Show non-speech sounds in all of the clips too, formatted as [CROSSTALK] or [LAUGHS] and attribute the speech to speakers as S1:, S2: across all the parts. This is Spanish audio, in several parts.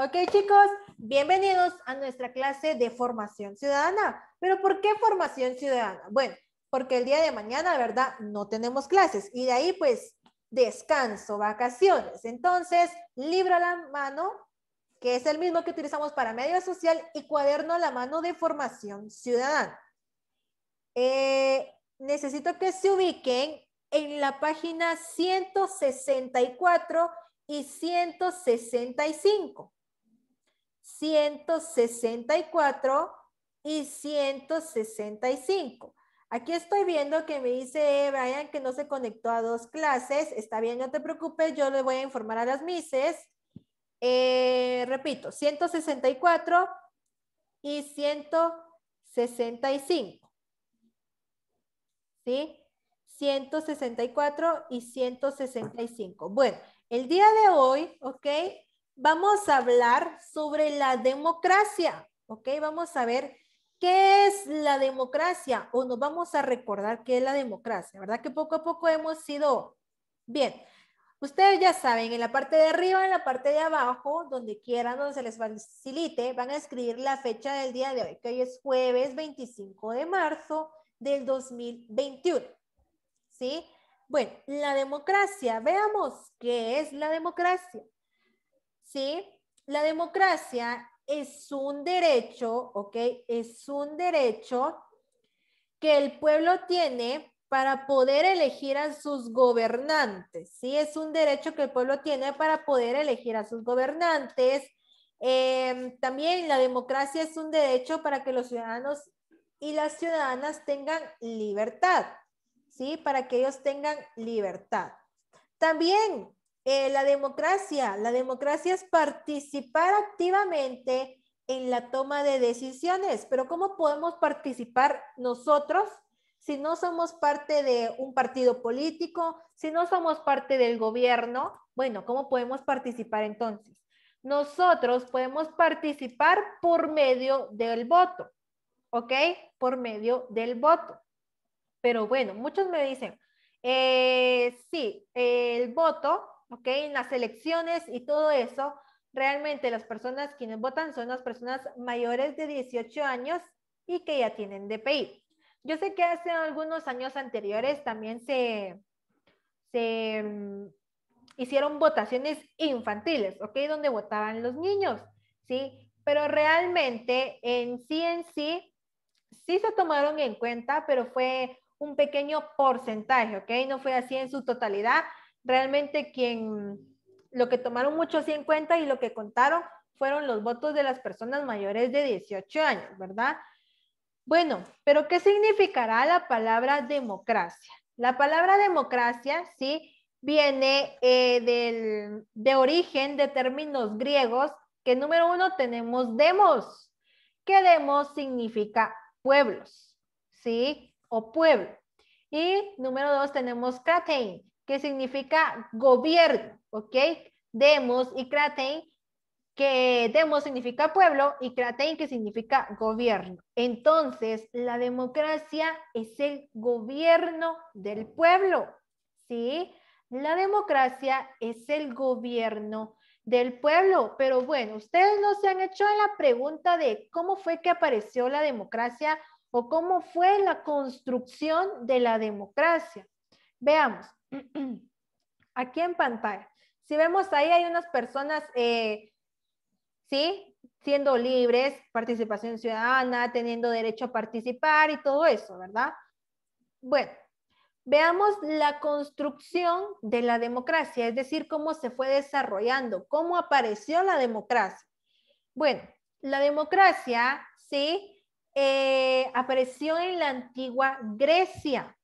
S1: Ok, chicos, bienvenidos a nuestra clase de formación ciudadana. ¿Pero por qué formación ciudadana? Bueno, porque el día de mañana, ¿verdad? No tenemos clases y de ahí pues descanso, vacaciones. Entonces, libro a la mano, que es el mismo que utilizamos para medio social, y cuaderno a la mano de formación ciudadana. Eh, necesito que se ubiquen en la página 164 y 165. 164 y 165. Aquí estoy viendo que me dice eh, Brian que no se conectó a dos clases. Está bien, no te preocupes, yo le voy a informar a las mises. Eh, repito, 164 y 165. ¿Sí? 164 y 165. Bueno, el día de hoy, ¿ok? vamos a hablar sobre la democracia, ¿ok? Vamos a ver qué es la democracia o nos vamos a recordar qué es la democracia, ¿verdad? Que poco a poco hemos sido bien. Ustedes ya saben, en la parte de arriba, en la parte de abajo, donde quieran, donde se les facilite, van a escribir la fecha del día de hoy, que hoy es jueves 25 de marzo del 2021. ¿Sí? Bueno, la democracia, veamos qué es la democracia. ¿sí? La democracia es un derecho, ¿ok? Es un derecho que el pueblo tiene para poder elegir a sus gobernantes, ¿sí? Es un derecho que el pueblo tiene para poder elegir a sus gobernantes. Eh, también la democracia es un derecho para que los ciudadanos y las ciudadanas tengan libertad, ¿sí? Para que ellos tengan libertad. También eh, la democracia, la democracia es participar activamente en la toma de decisiones, pero ¿cómo podemos participar nosotros si no somos parte de un partido político, si no somos parte del gobierno? Bueno, ¿cómo podemos participar entonces? Nosotros podemos participar por medio del voto, ¿ok? Por medio del voto. Pero bueno, muchos me dicen, eh, sí, el voto ¿ok? En las elecciones y todo eso, realmente las personas quienes votan son las personas mayores de 18 años y que ya tienen DPI. Yo sé que hace algunos años anteriores también se, se mm, hicieron votaciones infantiles, ¿ok? Donde votaban los niños, ¿sí? Pero realmente en sí en sí, sí se tomaron en cuenta, pero fue un pequeño porcentaje, ¿ok? No fue así en su totalidad, realmente quien, lo que tomaron muchos en cuenta y lo que contaron fueron los votos de las personas mayores de 18 años, ¿verdad? Bueno, pero ¿qué significará la palabra democracia? La palabra democracia, sí, viene eh, de origen de términos griegos, que número uno tenemos demos, que demos significa pueblos, ¿sí? O pueblo. Y número dos tenemos kratein, que significa gobierno, ¿ok? Demos y Kraten, que demos significa pueblo y Kraten que significa gobierno. Entonces, la democracia es el gobierno del pueblo, ¿sí? La democracia es el gobierno del pueblo. Pero bueno, ustedes no se han hecho la pregunta de cómo fue que apareció la democracia o cómo fue la construcción de la democracia. Veamos, [CLEARS THROAT] Aquí en pantalla. Si vemos ahí hay unas personas, eh, ¿sí? Siendo libres, participación ciudadana, teniendo derecho a participar y todo eso, ¿verdad? Bueno, veamos la construcción de la democracia, es decir, cómo se fue desarrollando, cómo apareció la democracia. Bueno, la democracia, ¿sí? Eh, apareció en la antigua Grecia.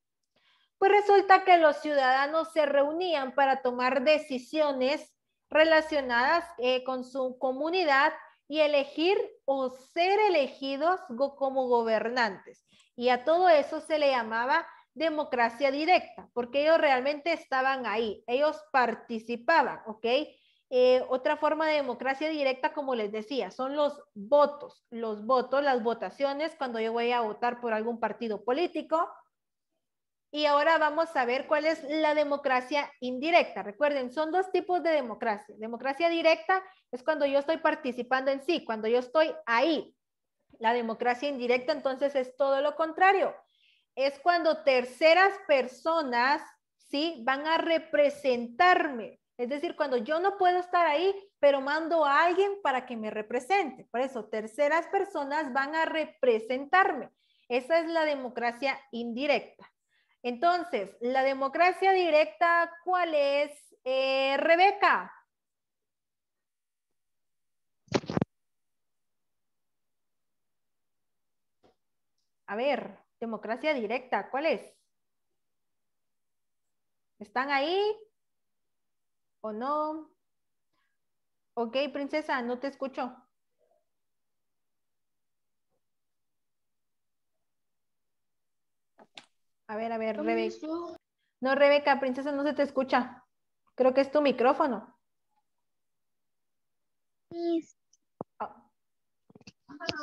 S1: Pues resulta que los ciudadanos se reunían para tomar decisiones relacionadas eh, con su comunidad y elegir o ser elegidos como gobernantes. Y a todo eso se le llamaba democracia directa, porque ellos realmente estaban ahí, ellos participaban, ¿ok? Eh, otra forma de democracia directa, como les decía, son los votos, los votos, las votaciones, cuando yo voy a votar por algún partido político, y ahora vamos a ver cuál es la democracia indirecta. Recuerden, son dos tipos de democracia. Democracia directa es cuando yo estoy participando en sí, cuando yo estoy ahí. La democracia indirecta entonces es todo lo contrario. Es cuando terceras personas, ¿sí? Van a representarme. Es decir, cuando yo no puedo estar ahí, pero mando a alguien para que me represente. Por eso, terceras personas van a representarme. Esa es la democracia indirecta. Entonces, la democracia directa, ¿cuál es, eh, Rebeca? A ver, democracia directa, ¿cuál es? ¿Están ahí o no? Ok, princesa, no te escucho. A ver, a ver, Rebeca. No, Rebeca, princesa, no se te escucha. Creo que es tu micrófono. Ah.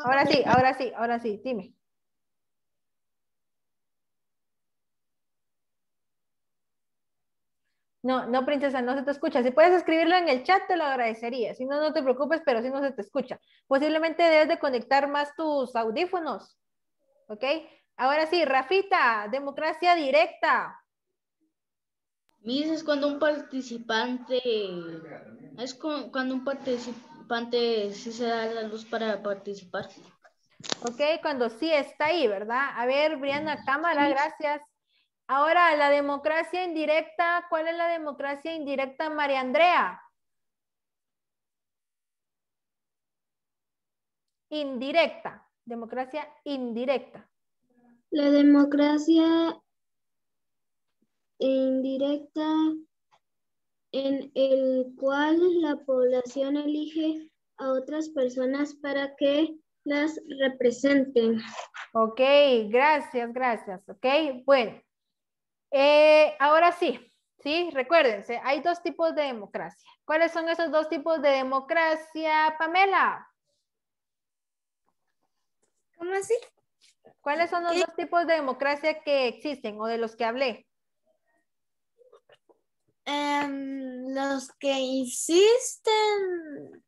S1: Ahora sí, ahora sí, ahora sí, dime. No, no, princesa, no se te escucha. Si puedes escribirlo en el chat, te lo agradecería. Si no, no te preocupes, pero si no se te escucha. Posiblemente debes de conectar más tus audífonos. ¿Ok? Ahora sí, Rafita, democracia directa. Mis es cuando un participante es cuando un participante sí se da la luz para participar. Ok, cuando sí está ahí, ¿verdad? A ver, Brianna, mm. cámara, gracias. Ahora, la democracia indirecta, ¿cuál es la democracia indirecta, María Andrea? Indirecta, democracia indirecta. La democracia indirecta en el cual la población elige a otras personas para que las representen. Ok, gracias, gracias. Ok, bueno. Eh, ahora sí, sí, recuérdense, hay dos tipos de democracia. ¿Cuáles son esos dos tipos de democracia, Pamela? ¿Cómo así? ¿Cuáles son los dos tipos de democracia que existen o de los que hablé? Em, los que existen.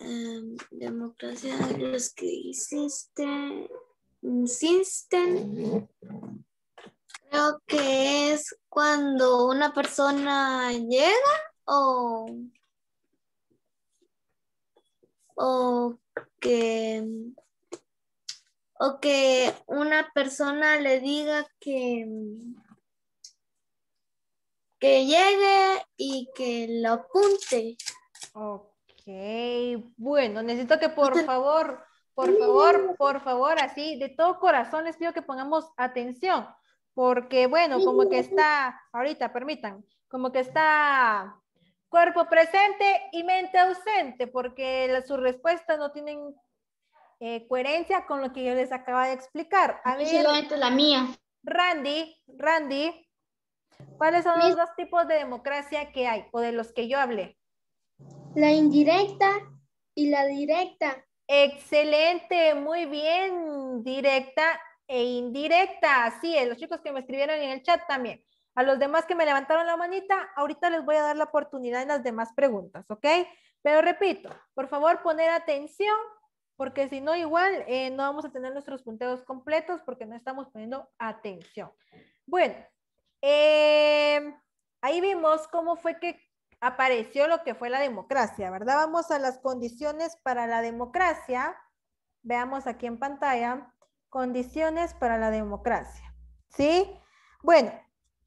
S1: Em, democracia los que existen. Insisten. Creo que es cuando una persona llega o, o que o que una persona le diga que, mm, que llegue y que lo apunte. Ok, bueno, necesito que por favor, por favor, por favor, así de todo corazón les pido que pongamos atención, porque bueno, como que está, ahorita permitan, como que está cuerpo presente y mente ausente, porque sus respuestas no tienen eh, coherencia con lo que yo les acaba de explicar. A ver, la mía. Randy, Randy, ¿cuáles son los dos tipos de democracia que hay o de los que yo hablé? La indirecta y la directa. Excelente, muy bien, directa e indirecta. Así es, los chicos que me escribieron en el chat también. A los demás que me levantaron la manita, ahorita les voy a dar la oportunidad en las demás preguntas, ¿ok? Pero repito, por favor, poner atención porque si no, igual eh, no vamos a tener nuestros punteos completos porque no estamos poniendo atención. Bueno, em, ahí vimos cómo fue que apareció lo que fue la democracia, ¿verdad? Vamos a las condiciones para la democracia. Veamos aquí en pantalla, condiciones para la democracia, ¿sí? Bueno,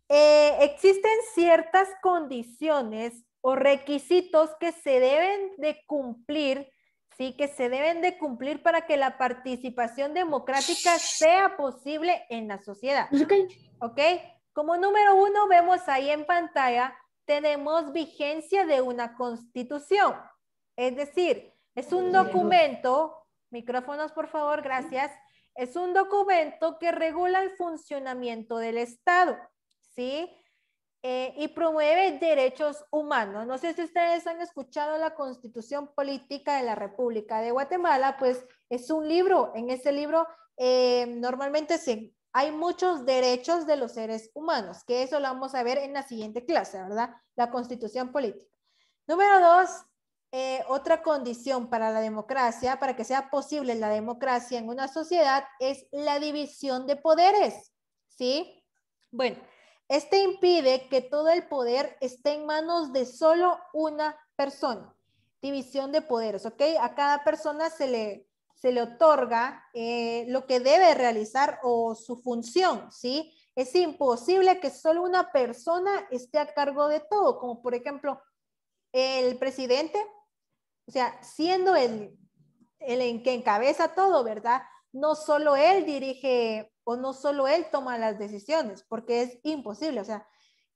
S1: eh, existen ciertas condiciones o requisitos que se deben de cumplir ¿sí? que se deben de cumplir para que la participación democrática sea posible en la sociedad. Pues, ok. Como número uno vemos ahí en pantalla, tenemos vigencia de una constitución. Es decir, es un documento, micrófonos por favor, gracias, es un documento que regula el funcionamiento del Estado, ¿sí? Eh, y promueve derechos humanos. No sé si ustedes han escuchado la Constitución Política de la República de Guatemala, pues es un libro. En ese libro eh, normalmente se, hay muchos derechos de los seres humanos, que eso lo vamos a ver en la siguiente clase, ¿verdad? La Constitución Política. Número dos, eh, otra condición para la democracia, para que sea posible la democracia en una sociedad, es la división de poderes, ¿sí? Bueno, este impide que todo el poder esté en manos de solo una persona. División de poderes, ¿ok? A cada persona se le, se le otorga eh, lo que debe realizar o su función, ¿sí? Es imposible que solo una persona esté a cargo de todo, como por ejemplo el presidente, o sea, siendo el, el que encabeza todo, ¿verdad? no solo él dirige o no solo él toma las decisiones, porque es imposible. O sea,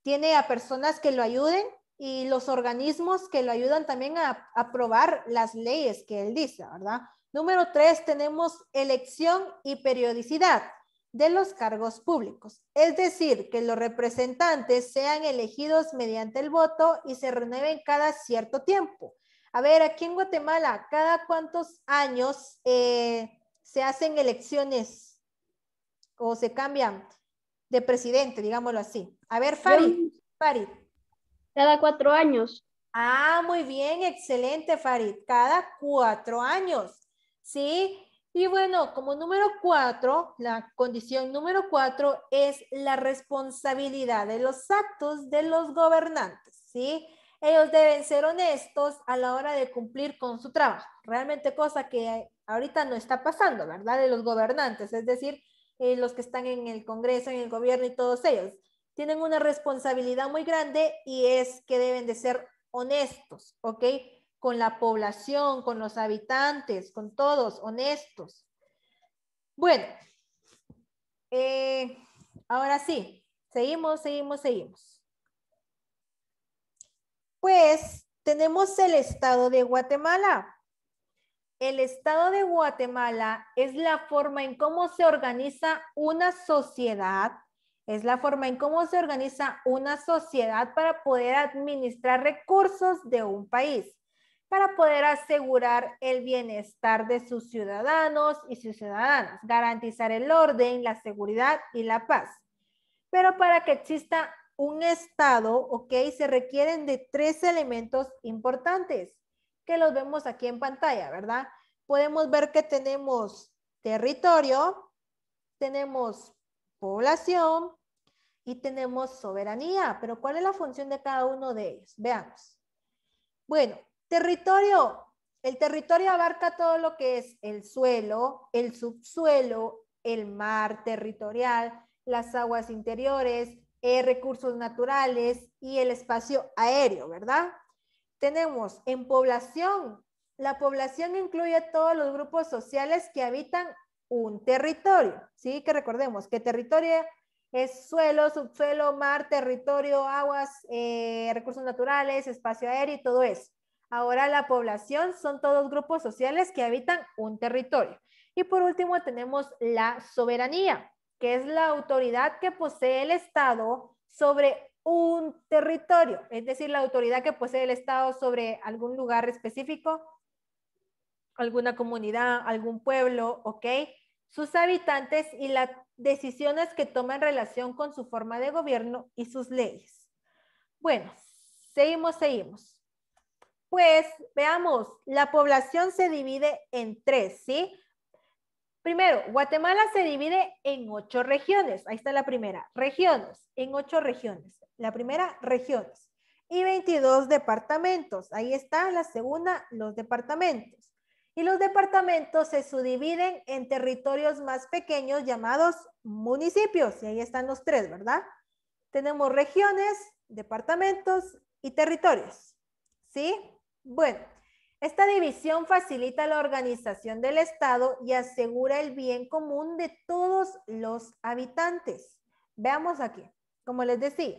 S1: tiene a personas que lo ayuden y los organismos que lo ayudan también a aprobar las leyes que él dice, ¿verdad? Número tres, tenemos elección y periodicidad de los cargos públicos, es decir, que los representantes sean elegidos mediante el voto y se renueven cada cierto tiempo. A ver, aquí en Guatemala, cada cuántos años eh, se hacen elecciones o se cambian de presidente, digámoslo así. A ver, Farid. Farid. Cada cuatro años. Ah, muy bien, excelente, Farid. Cada cuatro años. ¿Sí? Y bueno, como número cuatro, la condición número cuatro es la responsabilidad de los actos de los gobernantes, ¿sí? ellos deben ser honestos a la hora de cumplir con su trabajo. Realmente cosa que ahorita no está pasando, ¿verdad? De los gobernantes, es decir, eh, los que están en el Congreso, en el gobierno y todos ellos. Tienen una responsabilidad muy grande y es que deben de ser honestos, ¿ok? Con la población, con los habitantes, con todos, honestos. Bueno, eh, ahora sí, seguimos, seguimos, seguimos pues tenemos el Estado de Guatemala. El Estado de Guatemala es la forma en cómo se organiza una sociedad, es la forma en cómo se organiza una sociedad para poder administrar recursos de un país, para poder asegurar el bienestar de sus ciudadanos y sus ciudadanas, garantizar el orden, la seguridad y la paz. Pero para que exista un estado, ¿ok? Se requieren de tres elementos importantes que los vemos aquí en pantalla, ¿verdad? Podemos ver que tenemos territorio, tenemos población y tenemos soberanía. Pero ¿cuál es la función de cada uno de ellos? Veamos. Bueno, territorio. El territorio abarca todo lo que es el suelo, el subsuelo, el mar territorial, las aguas interiores, eh, recursos naturales y el espacio aéreo, ¿verdad? Tenemos en población, la población incluye todos los grupos sociales que habitan un territorio, ¿sí? Que recordemos que territorio es suelo, subsuelo, mar, territorio, aguas, eh, recursos naturales, espacio aéreo y todo eso. Ahora la población son todos grupos sociales que habitan un territorio. Y por último tenemos la soberanía que es la autoridad que posee el Estado sobre un territorio, es decir, la autoridad que posee el Estado sobre algún lugar específico, alguna comunidad, algún pueblo, ¿ok? Sus habitantes y las decisiones que toma en relación con su forma de gobierno y sus leyes. Bueno, seguimos, seguimos. Pues veamos, la población se divide en tres, ¿sí? Primero, Guatemala se divide en ocho regiones. Ahí está la primera. Regiones, en ocho regiones. La primera, regiones. Y 22 departamentos. Ahí está la segunda, los departamentos. Y los departamentos se subdividen en territorios más pequeños llamados municipios. Y ahí están los tres, ¿verdad? Tenemos regiones, departamentos y territorios. ¿Sí? Bueno, esta división facilita la organización del Estado y asegura el bien común de todos los habitantes. Veamos aquí, como les decía,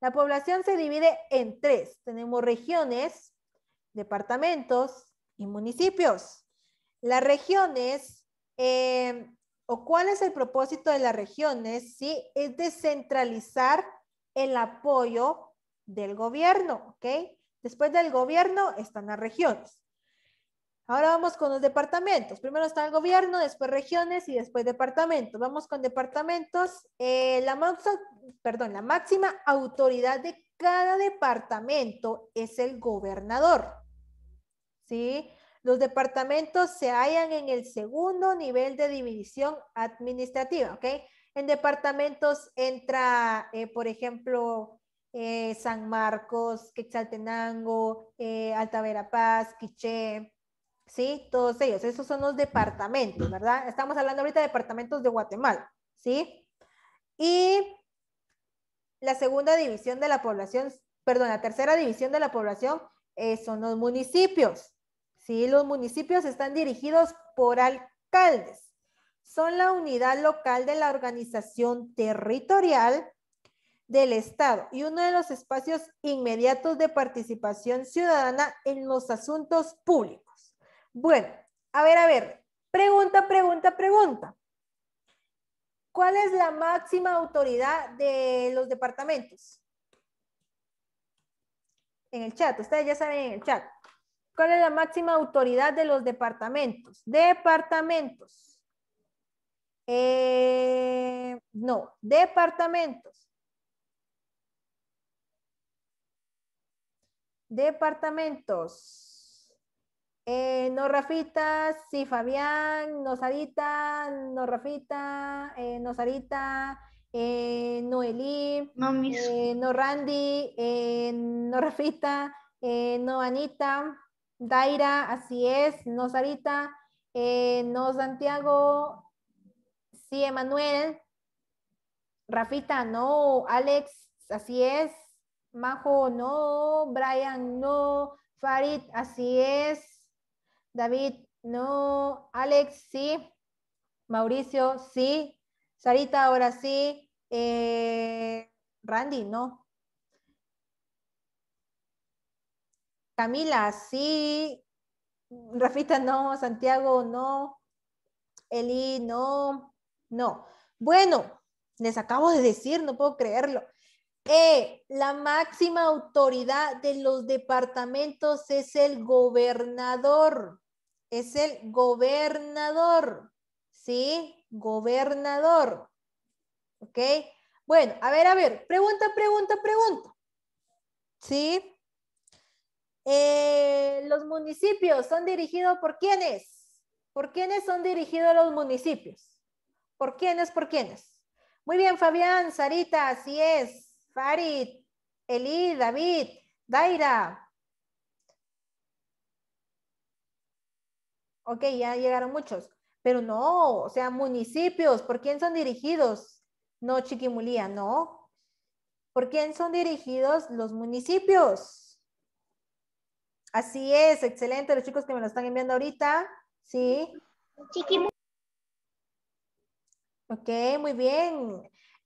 S1: la población se divide en tres. Tenemos regiones, departamentos y municipios. Las regiones, eh, o cuál es el propósito de las regiones, ¿sí? Es descentralizar el apoyo del gobierno, ¿ok? Después del gobierno están las regiones. Ahora vamos con los departamentos. Primero está el gobierno, después regiones y después departamentos. Vamos con departamentos. Eh, la, máxima, la máxima autoridad de cada departamento es el gobernador. ¿Sí? Los departamentos se hallan en el segundo nivel de división administrativa, ¿ok? En departamentos entra, eh, por ejemplo, eh, San Marcos, Quetzaltenango, eh, Alta Verapaz, Quiché, ¿sí? Todos ellos, esos son los departamentos, ¿verdad? Estamos hablando ahorita de departamentos de Guatemala, ¿sí? Y la segunda división de la población, perdón, la tercera división de la población eh, son los municipios, ¿sí? Los municipios están dirigidos por alcaldes. Son la unidad local de la organización territorial del Estado y uno de los espacios inmediatos de participación ciudadana en los asuntos públicos. Bueno, a ver, a ver, pregunta, pregunta, pregunta. ¿Cuál es la máxima autoridad de los departamentos? En el chat, ustedes ya saben en el chat. ¿Cuál es la máxima autoridad de los departamentos? Departamentos. Eh, no, departamentos. Departamentos. Eh, no Rafita, sí Fabián, no Sarita, no Rafita, eh, no Sarita, eh, no Eli, no Randy, no Rafita, no Anita, Daira, así es, no Sarita, no Santiago, sí Emanuel, Rafita, no, Alex, así es, Majo, no. Brian, no. Farid, así es. David, no. Alex, sí. Mauricio, sí. Sarita, ahora sí. Eh, Randy, no. Camila, sí. Rafita, no. Santiago, no. Eli, no. No. Bueno, les acabo de decir, no puedo creerlo. E, la máxima autoridad de los departamentos es el gobernador. Es el gobernador. ¿Sí? Gobernador. ¿Ok? Bueno, a ver, a ver. Pregunta, pregunta, pregunta. ¿Sí? Eh, los municipios son dirigidos por quiénes? ¿Por quiénes son dirigidos los municipios? ¿Por quiénes? ¿Por quiénes? Muy bien, Fabián, Sarita, así es. Farid, Eli, David, Daira. Ok, ya llegaron muchos. Pero no, o sea, municipios, ¿por quién son dirigidos? No, Chiquimulía, no. ¿Por quién son dirigidos los municipios? Así es, excelente, los chicos que me lo están enviando ahorita. Sí. Chiquimulía. Ok, muy bien.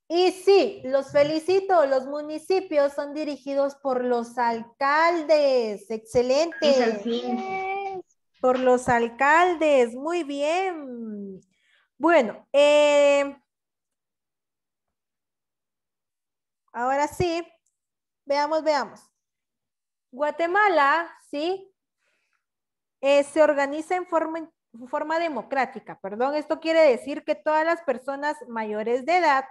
S1: Y sí, los felicito, los municipios son dirigidos por los alcaldes, excelente. Por los alcaldes, muy bien. Bueno, eh, ahora sí, veamos, veamos. Guatemala, ¿sí? Eh, se organiza en forma, en forma democrática, perdón, esto quiere decir que todas las personas mayores de edad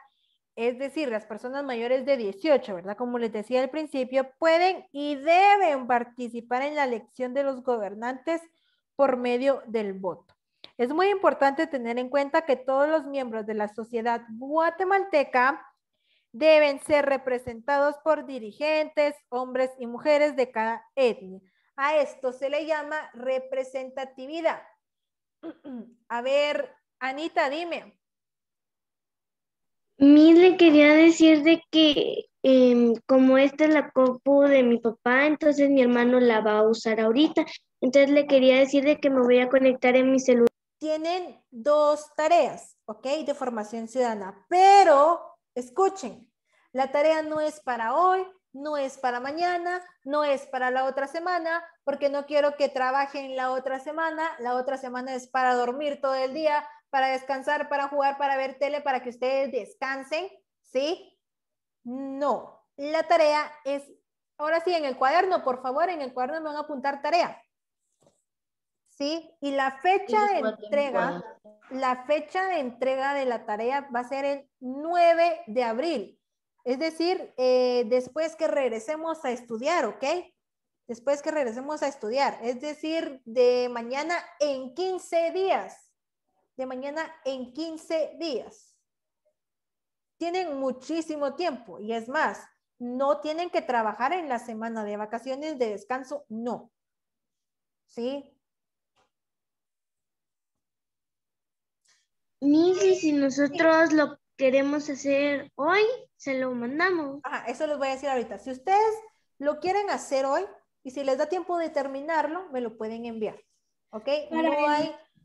S1: es decir, las personas mayores de 18, ¿verdad? Como les decía al principio, pueden y deben participar en la elección de los gobernantes por medio del voto. Es muy importante tener en cuenta que todos los miembros de la sociedad guatemalteca deben ser representados por dirigentes, hombres y mujeres de cada etnia. A esto se le llama representatividad. [CLEARS THROAT] A ver, Anita, dime, mí le quería decir de que em, como esta es la compu de mi papá, entonces mi hermano la va a usar ahorita. Entonces le quería decir de que me voy a conectar en mi celular. Tienen dos tareas, ¿ok? De formación ciudadana, pero escuchen, la tarea no es para hoy, no es para mañana, no es para la otra semana, porque no quiero que trabajen la otra semana, la otra semana es para dormir todo el día, para descansar, para jugar, para ver tele, para que ustedes descansen, ¿sí? No, la tarea es, ahora sí, en el cuaderno, por favor, en el cuaderno me van a apuntar tarea. ¿Sí? Y la fecha de entrega, la fecha de entrega de la tarea va a ser el 9 de abril. Es decir, eh, después que regresemos a estudiar, ¿ok? Después que regresemos a estudiar. Es decir, de mañana en 15 días de mañana en 15 días. Tienen muchísimo tiempo y es más, no tienen que trabajar en la semana de vacaciones de descanso, no. ¿Sí? Nisi, si nosotros lo queremos hacer hoy, se lo mandamos. Ajá, eso les voy a decir ahorita. Si ustedes lo quieren hacer hoy y si les da tiempo de terminarlo, me lo pueden enviar. ¿Ok?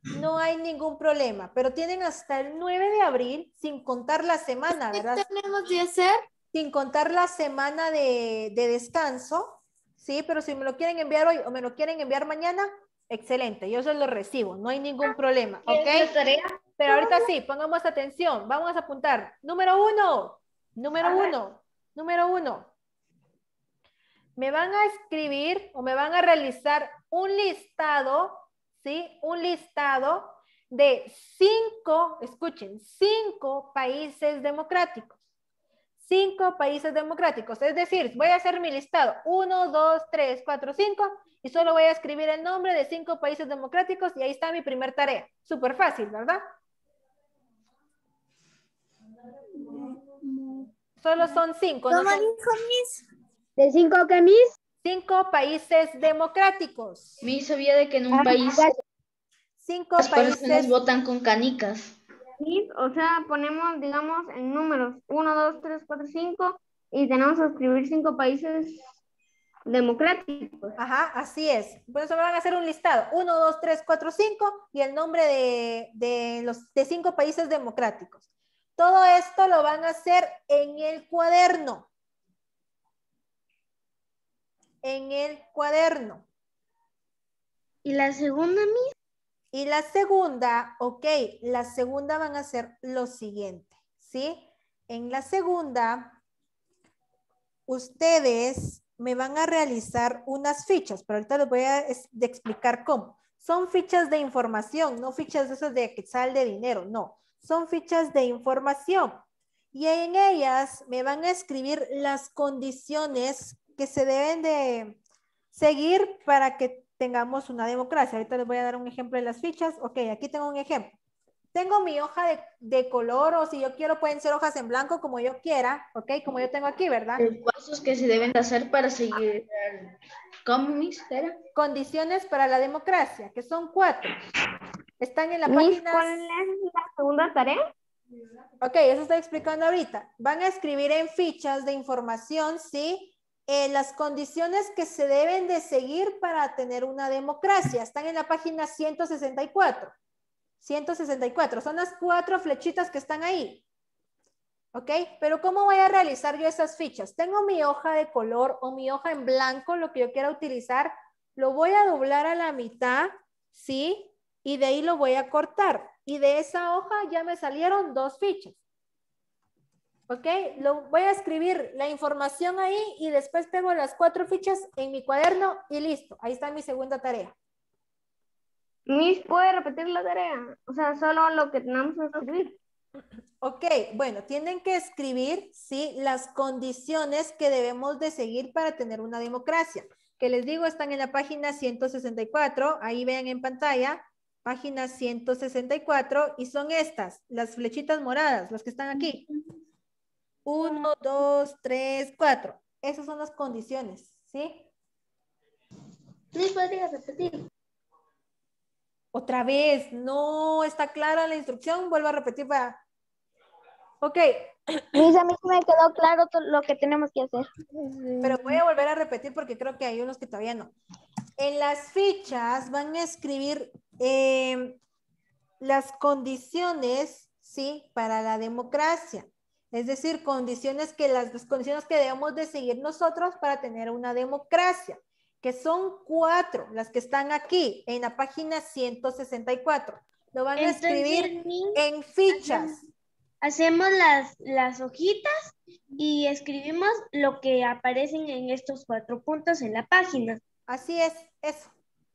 S1: no hay ningún problema, pero tienen hasta el 9 de abril sin contar la semana, ¿verdad? ¿Qué tenemos de hacer? Sin contar la semana de, descanso, ¿sí? Pero si me lo quieren enviar hoy o me lo quieren enviar mañana, excelente, yo se lo recibo, no hay ningún ah, problema, ¿ok? Pero ahorita sí, pongamos atención, vamos a apuntar. Número uno, número uno, número uno. Me van a escribir o me van a realizar un listado ¿sí? Un listado de cinco, escuchen, cinco países democráticos. Cinco países democráticos. Es decir, voy a hacer mi listado. Uno, dos, tres, cuatro, cinco. Y solo voy a escribir el nombre de cinco países democráticos y ahí está mi primer tarea. Súper fácil, ¿verdad? Solo son cinco. no son... ¿De cinco que mis? Cinco países democráticos. Me sabía de que en un ah, país cinco países votan con canicas. O sea, ponemos, digamos, en números Uno, dos, tres, cuatro, cinco. y tenemos que escribir cinco países democráticos. Ajá, así es. me van a hacer un listado. Uno, dos, tres, cuatro, cinco. y el nombre de, de los de cinco países democráticos. Todo esto lo van a hacer en el cuaderno en el cuaderno. ¿Y la segunda, Miss? Y la segunda, ok, la segunda van a ser lo siguiente, ¿sí? En la segunda, ustedes me van a realizar unas fichas, pero ahorita les voy a explicar cómo. Son fichas de información, no fichas esas de que sal de dinero, no. Son fichas de información. Y en ellas me van a escribir las condiciones que se deben de seguir para que tengamos una democracia. Ahorita les voy a dar un ejemplo de las fichas. Ok, aquí tengo un ejemplo. Tengo mi hoja de, color o si yo quiero pueden ser hojas en blanco como yo quiera, ok, como yo tengo aquí, ¿verdad? Los pasos que se deben hacer para seguir mister. Condiciones para la democracia, que son cuatro. Están en la página... ¿Cuál es la segunda tarea? Ok, eso estoy explicando ahorita. Van a escribir en fichas de información, sí, eh, las condiciones que se deben de seguir para tener una democracia. Están en la página 164. 164. Son las cuatro flechitas que están ahí. ¿Ok? Pero ¿cómo voy a realizar yo esas fichas? Tengo mi hoja de color o mi hoja en blanco, lo que yo quiera utilizar. Lo voy a doblar a la mitad, ¿sí? Y de ahí lo voy a cortar. Y de esa hoja ya me salieron dos fichas. ¿Ok? Lo voy a escribir la información ahí y después pego las cuatro fichas en mi cuaderno y listo. Ahí está mi segunda tarea. Miss, ¿puede repetir la tarea? O sea, solo lo que tenemos que escribir. Ok, bueno, tienen que escribir, sí, las condiciones que debemos de seguir para tener una democracia. Que les digo, están en la página 164, ahí vean en pantalla, página 164, y son estas, las flechitas moradas, las que están aquí. Uno, dos, tres, cuatro. Esas son las condiciones, ¿sí? Luis, podría repetir. Otra vez, no está clara la instrucción, vuelvo a repetir para... Ok. a mí me quedó claro lo que tenemos que hacer. Pero voy a volver a repetir porque creo que hay unos que todavía no. En las fichas van a escribir eh, las condiciones, ¿sí? Para la democracia. Es decir, condiciones que las, condiciones que debemos de seguir nosotros para tener una democracia, que son cuatro, las que están aquí en la página 164. Lo van a escribir en fichas. Hacemos las, las hojitas y escribimos lo que aparecen en estos cuatro puntos en la página. Así es, eso.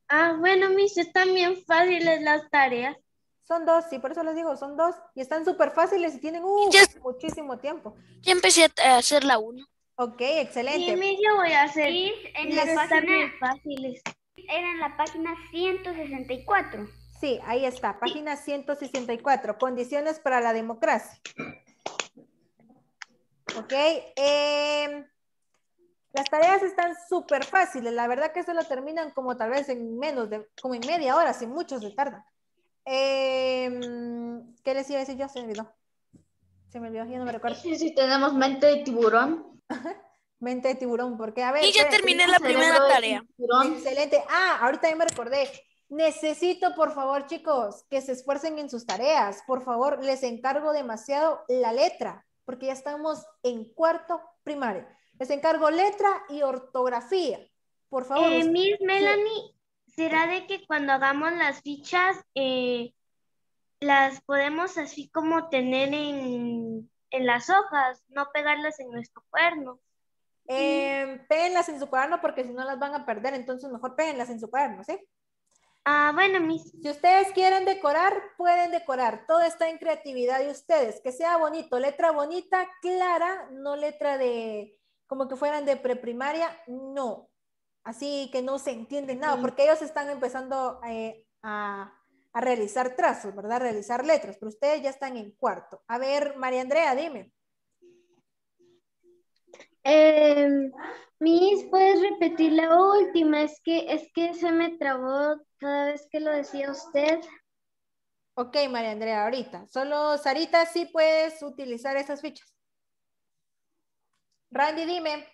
S1: Ah, bueno, mis, están bien fáciles las tareas. Son dos, sí, por eso les digo, son dos y están súper fáciles y tienen uh, muchísimo tiempo. Yo empecé a hacer la uno. Ok, excelente. Sí, yo voy a hacer en la fáciles. Era en la página 164. Sí, ahí está, página 164, condiciones para la democracia. Ok, em, las tareas están súper fáciles, la verdad que se terminan como tal vez en menos de, como en media hora, si muchos se tardan. Eh, mm, ¿Qué les iba a decir yo? Se me olvidó. Se me olvidó, ya no me recuerdo. Sí, sí, tenemos mente de tiburón. [LAUGHS] mente de tiburón, porque a ver. Y ya terminé la primera tarea. Excelente. Ah, ahorita ya me recordé. Necesito, por favor, chicos, que se esfuercen en sus tareas. Por favor, les encargo demasiado la letra, porque ya estamos en cuarto primario. Les encargo letra y ortografía. Por favor. Eh, Miss Melanie, ¿Será de que cuando hagamos las fichas eh, las podemos así como tener en, las hojas, no pegarlas en nuestro cuerno?
S2: Eh,
S1: péguenlas en su cuaderno porque si no las van a perder, entonces mejor péguenlas en su cuaderno, ¿sí? Ah, bueno, mis. Si ustedes quieren decorar, pueden decorar. Todo está en creatividad de ustedes. Que sea bonito, letra bonita, clara, no letra de como que fueran de preprimaria, no así que no se entiende nada, porque ellos están empezando eh, a, realizar trazos, ¿verdad? realizar letras, pero ustedes ya están en cuarto. A ver, María Andrea, dime. Eh, Miss, ¿puedes repetir la última? Es que, es que se me trabó cada vez que lo decía usted. Ok, María Andrea, ahorita. Solo, Sarita, sí puedes utilizar esas fichas. Randy, dime.